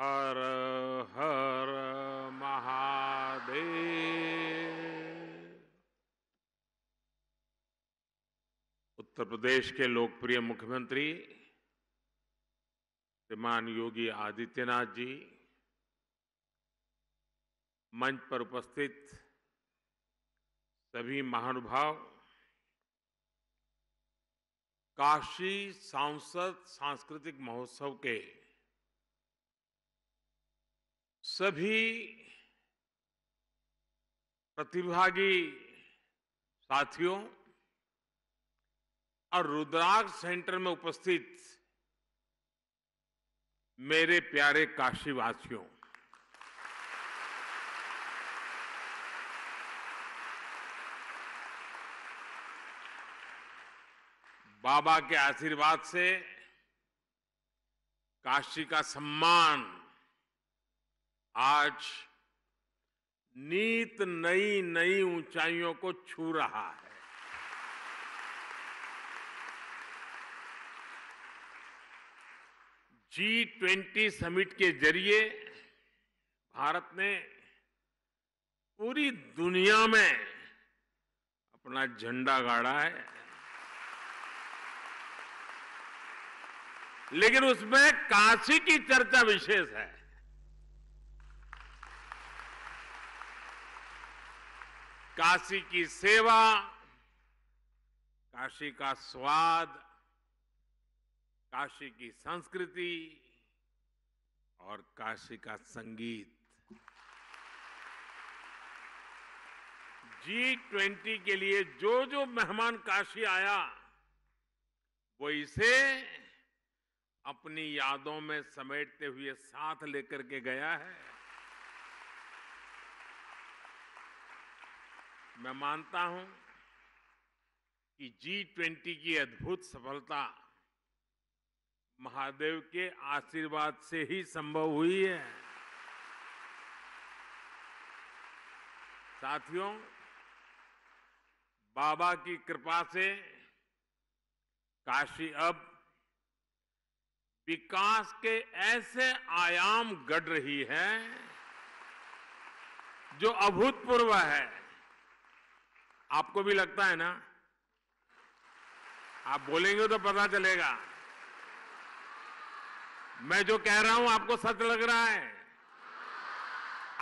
हर हर महादेव उत्तर प्रदेश के लोकप्रिय मुख्यमंत्री श्रीमान योगी आदित्यनाथ जी मंच पर उपस्थित सभी महानुभाव काशी सांसद सांस्कृतिक महोत्सव के सभी प्रतिभागी साथियों और रुद्राक्ष सेंटर में उपस्थित मेरे प्यारे काशीवासियों बाबा के आशीर्वाद से काशी का सम्मान आज नीत नई नई ऊंचाइयों को छू रहा है जी ट्वेंटी समिट के जरिए भारत ने पूरी दुनिया में अपना झंडा गाड़ा है लेकिन उसमें काशी की चर्चा विशेष है काशी की सेवा काशी का स्वाद काशी की संस्कृति और काशी का संगीत जी ट्वेंटी के लिए जो जो मेहमान काशी आया वो इसे अपनी यादों में समेटते हुए साथ लेकर के गया है मैं मानता हूं कि जी ट्वेंटी की अद्भुत सफलता महादेव के आशीर्वाद से ही संभव हुई है साथियों बाबा की कृपा से काशी अब विकास के ऐसे आयाम गढ़ रही है जो अभूतपूर्व है आपको भी लगता है ना आप बोलेंगे तो पता चलेगा मैं जो कह रहा हूं आपको सच लग रहा है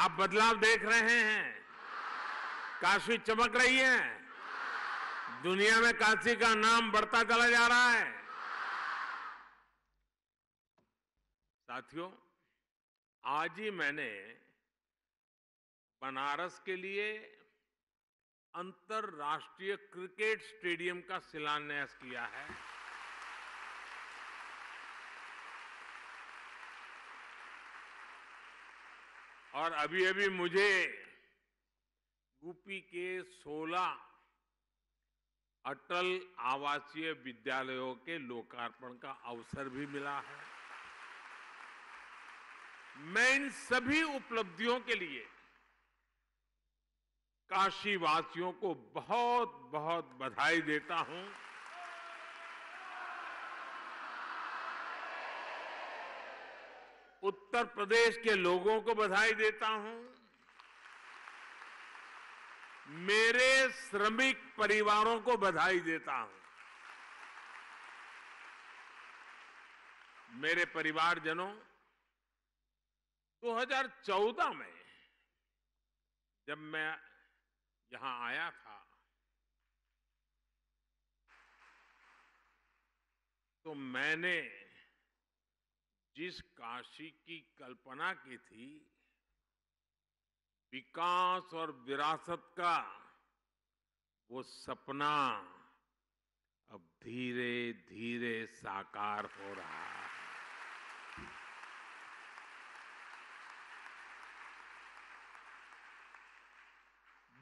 आप बदलाव देख रहे हैं काशी चमक रही है दुनिया में काशी का नाम बढ़ता चला जा रहा है साथियों आज ही मैंने बनारस के लिए अंतर्राष्ट्रीय क्रिकेट स्टेडियम का शिलान्यास किया है और अभी अभी मुझे यूपी के 16 अटल आवासीय विद्यालयों के लोकार्पण का अवसर भी मिला है मैं इन सभी उपलब्धियों के लिए काशीवासियों को बहुत बहुत बधाई देता हूं उत्तर प्रदेश के लोगों को बधाई देता हूं मेरे श्रमिक परिवारों को बधाई देता हूं मेरे परिवारजनों 2014 में जब मैं यहां आया था तो मैंने जिस काशी की कल्पना की थी विकास और विरासत का वो सपना अब धीरे धीरे साकार हो रहा है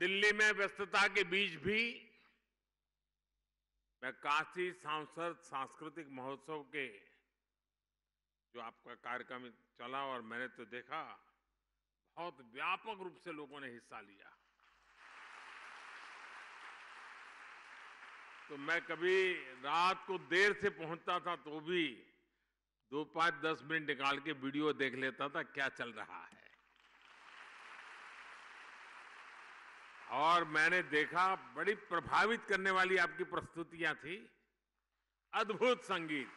दिल्ली में व्यस्तता के बीच भी मैं काशी सांसद सांस्कृतिक महोत्सव के जो आपका कार्यक्रम चला और मैंने तो देखा बहुत व्यापक रूप से लोगों ने हिस्सा लिया तो मैं कभी रात को देर से पहुंचता था तो भी दो पांच दस मिनट निकाल के वीडियो देख लेता था क्या चल रहा है और मैंने देखा बड़ी प्रभावित करने वाली आपकी प्रस्तुतियां थी अद्भुत संगीत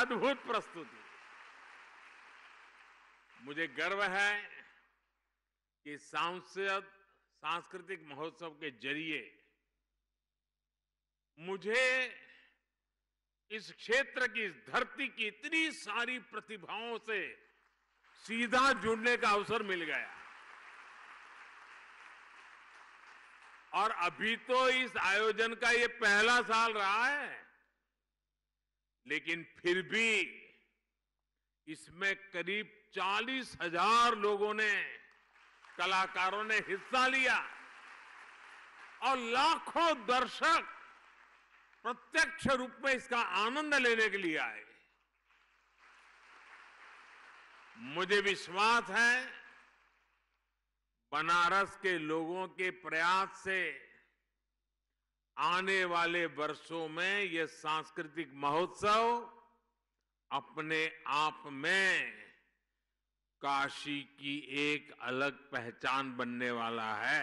अद्भुत प्रस्तुति मुझे गर्व है कि सांसद सांस्कृतिक महोत्सव के जरिए मुझे इस क्षेत्र की इस धरती की इतनी सारी प्रतिभाओं से सीधा जुड़ने का अवसर मिल गया और अभी तो इस आयोजन का ये पहला साल रहा है लेकिन फिर भी इसमें करीब चालीस हजार लोगों ने कलाकारों ने हिस्सा लिया और लाखों दर्शक प्रत्यक्ष रूप में इसका आनंद लेने के लिए आए मुझे विश्वास है बनारस के लोगों के प्रयास से आने वाले वर्षों में ये सांस्कृतिक महोत्सव अपने आप में काशी की एक अलग पहचान बनने वाला है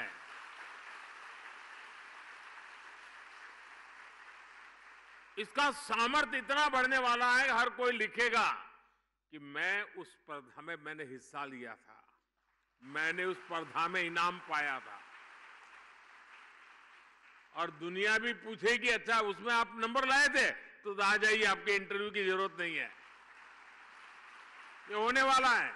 इसका सामर्थ्य इतना बढ़ने वाला है हर कोई लिखेगा कि मैं उस स्पर्धा में मैंने हिस्सा लिया था मैंने उस स्पर्धा में इनाम पाया था और दुनिया भी पूछेगी अच्छा उसमें आप नंबर लाए थे तो आ जाइए आपके इंटरव्यू की जरूरत नहीं है ये होने वाला है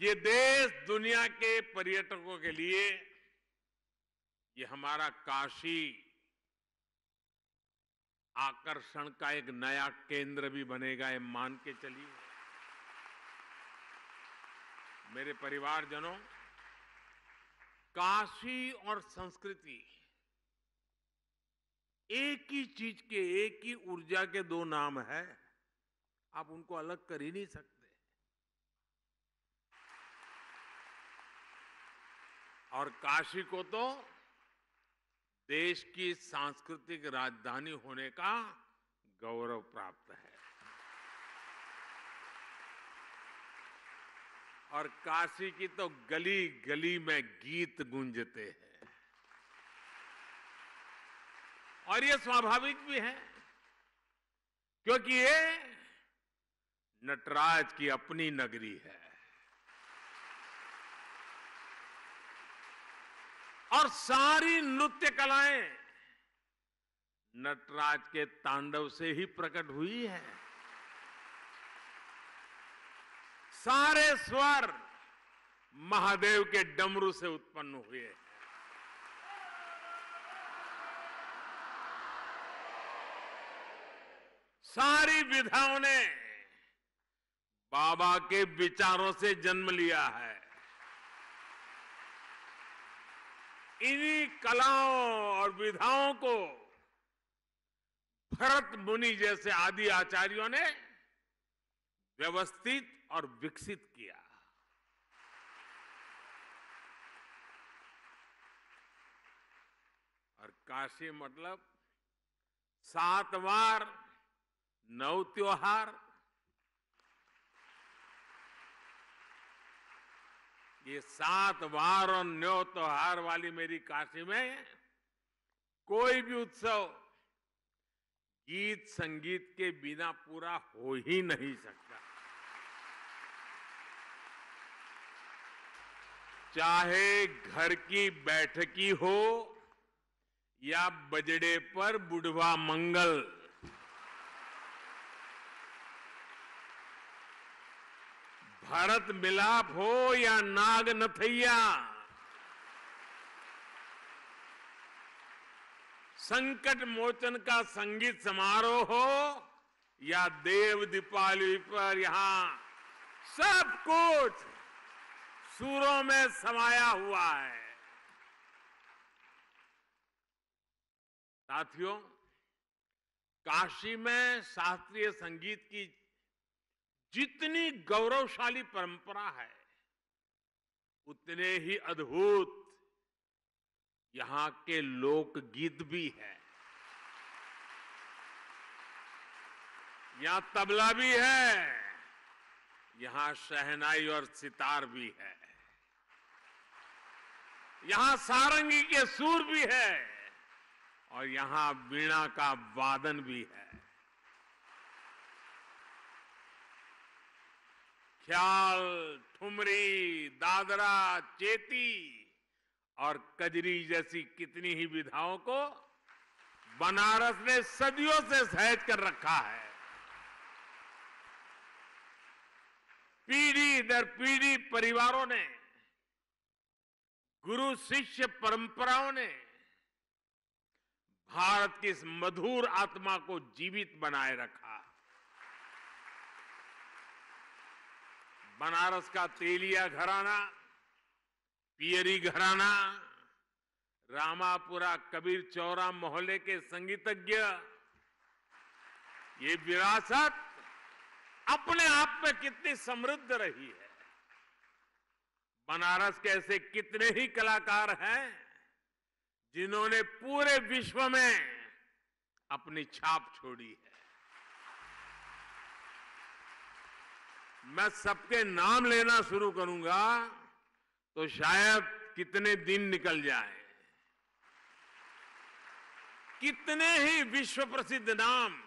ये देश दुनिया के पर्यटकों के लिए ये हमारा काशी आकर्षण का एक नया केंद्र भी बनेगा ये मान के चलिए मेरे परिवारजनों काशी और संस्कृति एक ही चीज के एक ही ऊर्जा के दो नाम है आप उनको अलग कर ही नहीं सकते और काशी को तो देश की सांस्कृतिक राजधानी होने का गौरव प्राप्त है और काशी की तो गली गली में गीत गूंजते हैं और ये स्वाभाविक भी है क्योंकि ये नटराज की अपनी नगरी है और सारी नृत्य कलाएं नटराज के तांडव से ही प्रकट हुई है सारे स्वर महादेव के डमरू से उत्पन्न हुए हैं सारी विधाओं ने बाबा के विचारों से जन्म लिया है इन्हीं कलाओं और विधाओं को भरत मुनि जैसे आदि आचार्यों ने व्यवस्थित और विकसित किया और काशी मतलब सात बार नौ त्योहार ये सात बार और नौ त्योहार वाली मेरी काशी में कोई भी उत्सव गीत संगीत के बिना पूरा हो ही नहीं सकता चाहे घर की बैठकी हो या बजड़े पर बुढ़वा मंगल भारत मिलाप हो या नाग नथैया संकट मोचन का संगीत समारोह हो या देव दीपावली पर यहां सब कुछ सूरों में समाया हुआ है साथियों काशी में शास्त्रीय संगीत की जितनी गौरवशाली परंपरा है उतने ही अद्भुत यहां के लोकगीत भी है यहां तबला भी है यहां शहनाई और सितार भी है यहां सारंगी के सूर भी है और यहां वीणा का वादन भी है ख्याल ठुमरी दादरा चेती और कजरी जैसी कितनी ही विधाओं को बनारस ने सदियों से सहज कर रखा है पीढ़ी दर पीढ़ी परिवारों ने गुरु शिष्य परंपराओं ने भारत की इस मधुर आत्मा को जीवित बनाए रखा बनारस का तेलिया घराना पियरी घराना रामापुरा कबीर चौरा मोहल्ले के संगीतज्ञ ये विरासत अपने आप में कितनी समृद्ध रही है बनारस के ऐसे कितने ही कलाकार हैं जिन्होंने पूरे विश्व में अपनी छाप छोड़ी है मैं सबके नाम लेना शुरू करूंगा तो शायद कितने दिन निकल जाए कितने ही विश्व प्रसिद्ध नाम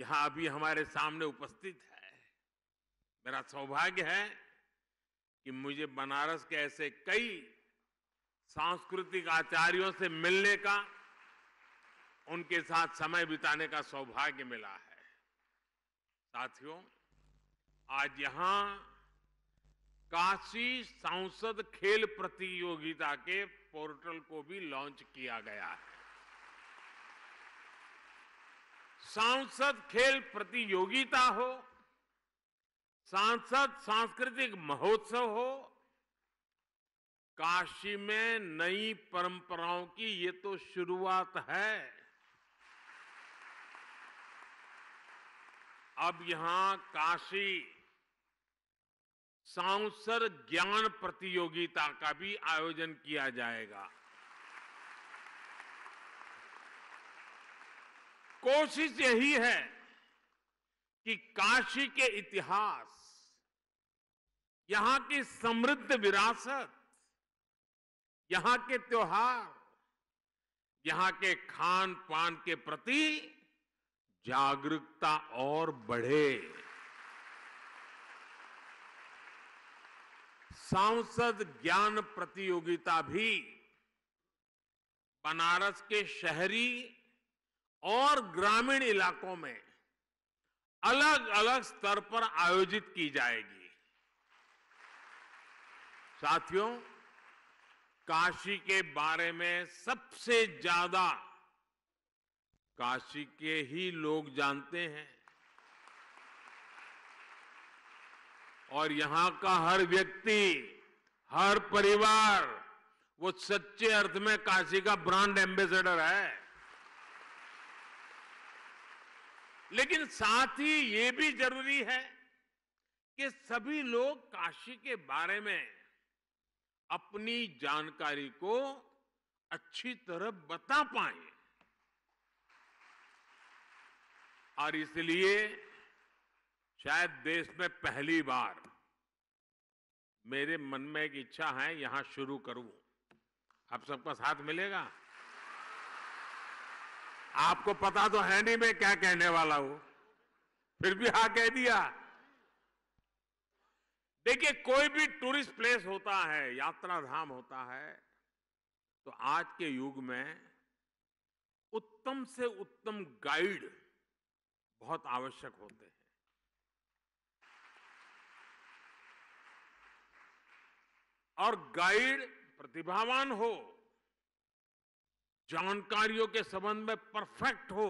यहां अभी हमारे सामने उपस्थित है मेरा सौभाग्य है कि मुझे बनारस के ऐसे कई सांस्कृतिक आचार्यों से मिलने का उनके साथ समय बिताने का सौभाग्य मिला है साथियों आज यहां काशी सांसद खेल प्रतियोगिता के पोर्टल को भी लॉन्च किया गया है सांसद खेल प्रतियोगिता हो सांसद सांस्कृतिक महोत्सव हो काशी में नई परंपराओं की ये तो शुरुआत है अब यहां काशी सांसर ज्ञान प्रतियोगिता का भी आयोजन किया जाएगा कोशिश यही है कि काशी के इतिहास यहां की समृद्ध विरासत यहां के त्योहार यहां के खान पान के प्रति जागरूकता और बढ़े सांसद ज्ञान प्रतियोगिता भी बनारस के शहरी और ग्रामीण इलाकों में अलग अलग स्तर पर आयोजित की जाएगी साथियों काशी के बारे में सबसे ज्यादा काशी के ही लोग जानते हैं और यहां का हर व्यक्ति हर परिवार वो सच्चे अर्थ में काशी का ब्रांड एम्बेसडर है लेकिन साथ ही ये भी जरूरी है कि सभी लोग काशी के बारे में अपनी जानकारी को अच्छी तरह बता पाए और इसलिए शायद देश में पहली बार मेरे मन में एक इच्छा है यहां शुरू करूं आप सबका साथ मिलेगा आपको पता तो है नहीं मैं क्या कहने वाला हूं फिर भी हाँ कह दिया देखिए कोई भी टूरिस्ट प्लेस होता है यात्रा धाम होता है तो आज के युग में उत्तम से उत्तम गाइड बहुत आवश्यक होते हैं और गाइड प्रतिभावान हो जानकारियों के संबंध में परफेक्ट हो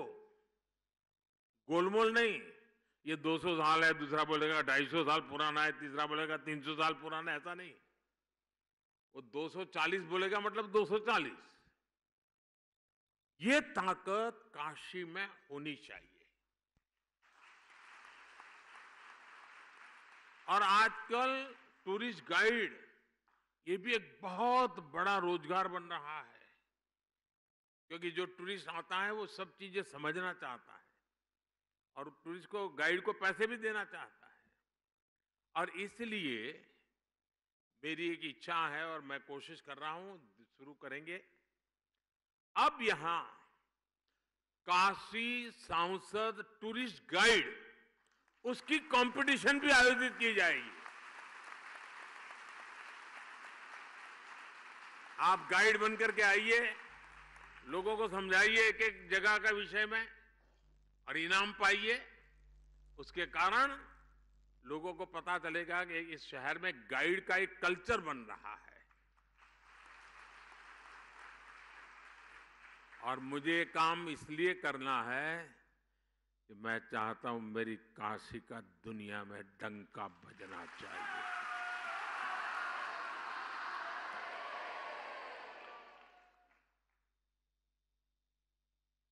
गोलमोल नहीं ये 200 साल है दूसरा बोलेगा 250 साल पुराना है तीसरा बोलेगा 300 साल पुराना है ऐसा नहीं वो 240 बोलेगा मतलब 240 ये ताकत काशी में होनी चाहिए और आजकल टूरिस्ट गाइड ये भी एक बहुत बड़ा रोजगार बन रहा है क्योंकि जो टूरिस्ट आता है वो सब चीजें समझना चाहता है और टूरिस्ट को गाइड को पैसे भी देना चाहता है और इसलिए मेरी एक इच्छा है और मैं कोशिश कर रहा हूं शुरू करेंगे अब यहां काशी सांसद टूरिस्ट गाइड उसकी कंपटीशन भी आयोजित की जाएगी आप गाइड बनकर के आइए लोगों को समझाइए एक एक जगह का विषय में और इनाम पाइए उसके कारण लोगों को पता चलेगा कि इस शहर में गाइड का एक कल्चर बन रहा है और मुझे काम इसलिए करना है कि मैं चाहता हूं मेरी काशी का दुनिया में डंका बजना चाहिए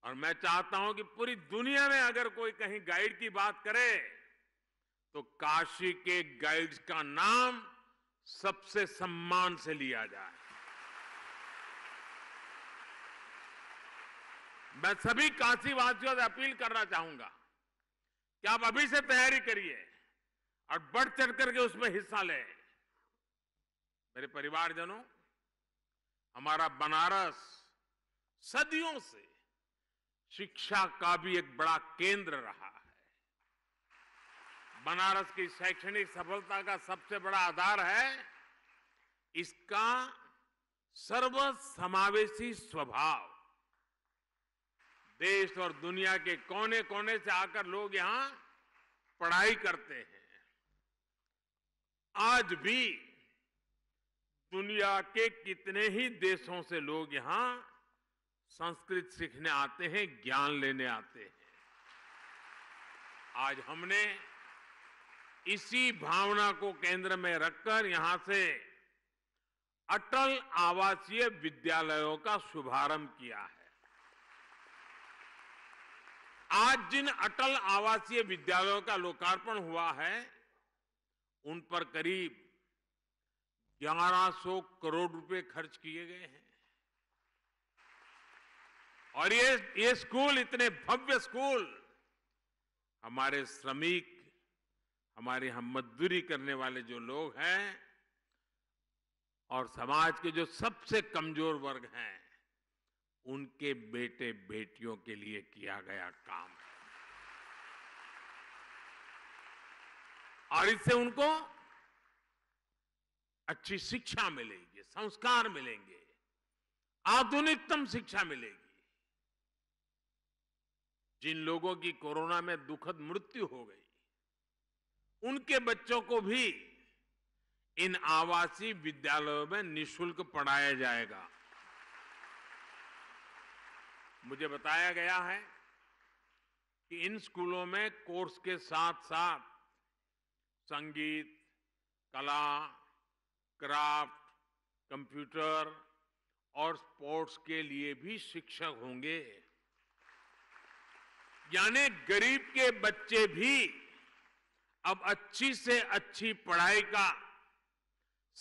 और मैं चाहता हूं कि पूरी दुनिया में अगर कोई कहीं गाइड की बात करे तो काशी के गाइड्स का नाम सबसे सम्मान से लिया जाए मैं सभी काशीवासियों से अपील करना चाहूंगा कि आप अभी से तैयारी करिए और बढ़ चढ़ करके उसमें हिस्सा लें मेरे परिवारजनों हमारा बनारस सदियों से शिक्षा का भी एक बड़ा केंद्र रहा है बनारस की शैक्षणिक सफलता का सबसे बड़ा आधार है इसका सर्वसमावेशी स्वभाव देश और दुनिया के कोने कोने से आकर लोग यहां पढ़ाई करते हैं आज भी दुनिया के कितने ही देशों से लोग यहां संस्कृत सीखने आते हैं ज्ञान लेने आते हैं आज हमने इसी भावना को केंद्र में रखकर यहां से अटल आवासीय विद्यालयों का शुभारंभ किया है आज जिन अटल आवासीय विद्यालयों का लोकार्पण हुआ है उन पर करीब 1100 करोड़ रुपए खर्च किए गए हैं और ये ये स्कूल इतने भव्य स्कूल हमारे श्रमिक हमारी हम मजदूरी करने वाले जो लोग हैं और समाज के जो सबसे कमजोर वर्ग हैं उनके बेटे बेटियों के लिए किया गया काम है और इससे उनको अच्छी शिक्षा मिलेगी संस्कार मिलेंगे आधुनिकतम शिक्षा मिलेगी जिन लोगों की कोरोना में दुखद मृत्यु हो गई उनके बच्चों को भी इन आवासीय विद्यालयों में निशुल्क पढ़ाया जाएगा मुझे बताया गया है कि इन स्कूलों में कोर्स के साथ साथ संगीत कला क्राफ्ट कंप्यूटर और स्पोर्ट्स के लिए भी शिक्षक होंगे यानी गरीब के बच्चे भी अब अच्छी से अच्छी पढ़ाई का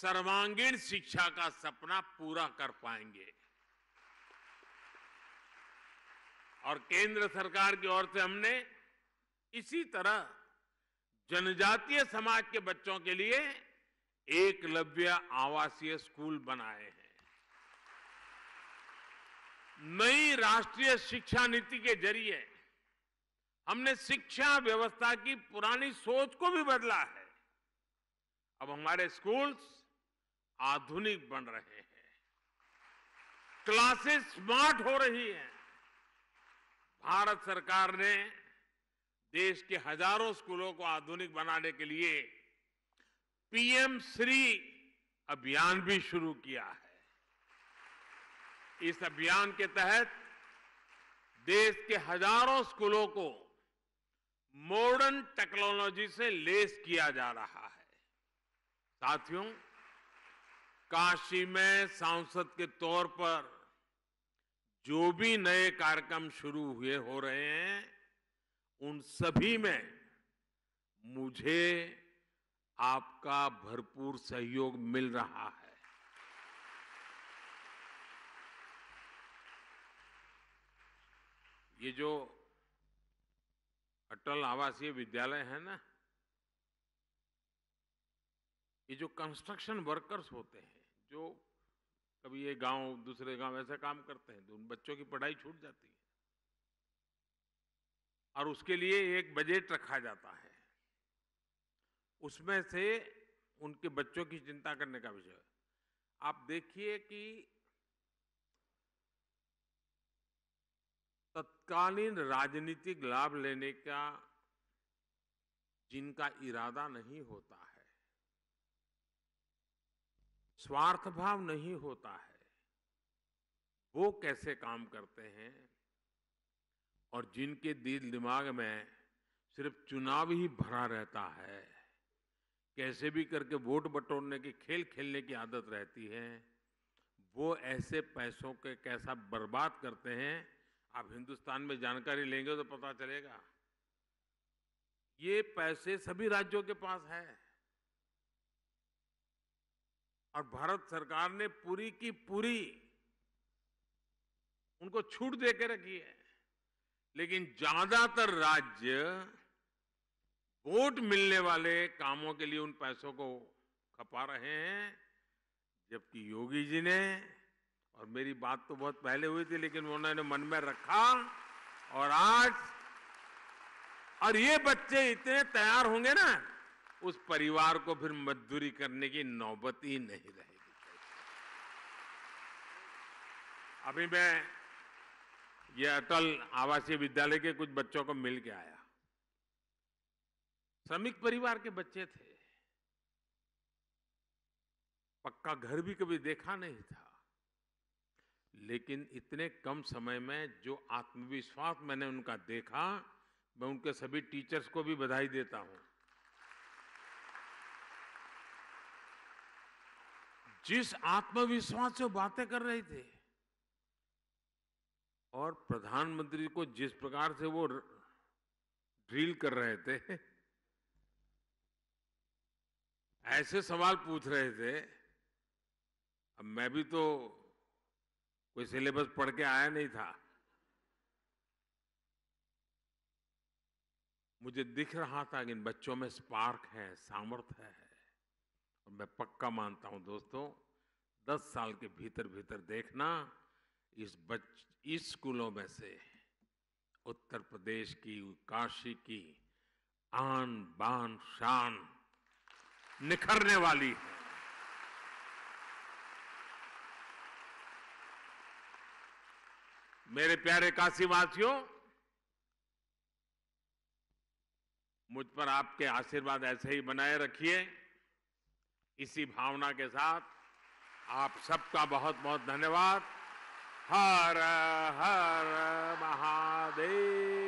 सर्वांगीण शिक्षा का सपना पूरा कर पाएंगे और केंद्र सरकार की ओर से हमने इसी तरह जनजातीय समाज के बच्चों के लिए एकलव्य आवासीय स्कूल बनाए हैं नई राष्ट्रीय शिक्षा नीति के जरिए हमने शिक्षा व्यवस्था की पुरानी सोच को भी बदला है अब हमारे स्कूल्स आधुनिक बन रहे हैं क्लासेस स्मार्ट हो रही हैं भारत सरकार ने देश के हजारों स्कूलों को आधुनिक बनाने के लिए पीएम श्री अभियान भी शुरू किया है इस अभियान के तहत देश के हजारों स्कूलों को मॉडर्न टेक्नोलॉजी से लेस किया जा रहा है साथियों काशी में सांसद के तौर पर जो भी नए कार्यक्रम शुरू हुए हो रहे हैं उन सभी में मुझे आपका भरपूर सहयोग मिल रहा है ये जो अटल आवासीय विद्यालय है ना ये जो कंस्ट्रक्शन वर्कर्स होते हैं जो कभी ये गांव दूसरे गांव ऐसा काम करते हैं तो उन बच्चों की पढ़ाई छूट जाती है और उसके लिए एक बजट रखा जाता है उसमें से उनके बच्चों की चिंता करने का विषय आप देखिए कि तत्कालीन राजनीतिक लाभ लेने का जिनका इरादा नहीं होता है स्वार्थ भाव नहीं होता है वो कैसे काम करते हैं और जिनके दिल दिमाग में सिर्फ चुनाव ही भरा रहता है कैसे भी करके वोट बटोरने के खेल खेलने की आदत रहती है वो ऐसे पैसों के कैसा बर्बाद करते हैं आप हिंदुस्तान में जानकारी लेंगे तो पता चलेगा ये पैसे सभी राज्यों के पास है और भारत सरकार ने पूरी की पूरी उनको छूट दे के रखी है लेकिन ज्यादातर राज्य वोट मिलने वाले कामों के लिए उन पैसों को खपा रहे हैं जबकि योगी जी ने और मेरी बात तो बहुत पहले हुई थी लेकिन उन्होंने मन में रखा और आज और ये बच्चे इतने तैयार होंगे ना उस परिवार को फिर मजदूरी करने की नौबत ही नहीं रहेगी अभी मैं ये अटल आवासीय विद्यालय के कुछ बच्चों को मिल के आया श्रमिक परिवार के बच्चे थे पक्का घर भी कभी देखा नहीं था लेकिन इतने कम समय में जो आत्मविश्वास मैंने उनका देखा मैं उनके सभी टीचर्स को भी बधाई देता हूं जिस आत्मविश्वास से बातें कर रहे थे और प्रधानमंत्री को जिस प्रकार से वो ड्रिल कर रहे थे ऐसे सवाल पूछ रहे थे अब मैं भी तो कोई सिलेबस पढ़ के आया नहीं था मुझे दिख रहा था कि इन बच्चों में स्पार्क है सामर्थ्य है और मैं पक्का मानता हूं दोस्तों दस साल के भीतर भीतर देखना इस बच इस स्कूलों में से उत्तर प्रदेश की काशी की आन बान शान निखरने वाली है मेरे प्यारे काशीवासियों मुझ पर आपके आशीर्वाद ऐसे ही बनाए रखिए इसी भावना के साथ आप सबका बहुत बहुत धन्यवाद हर हर महादेव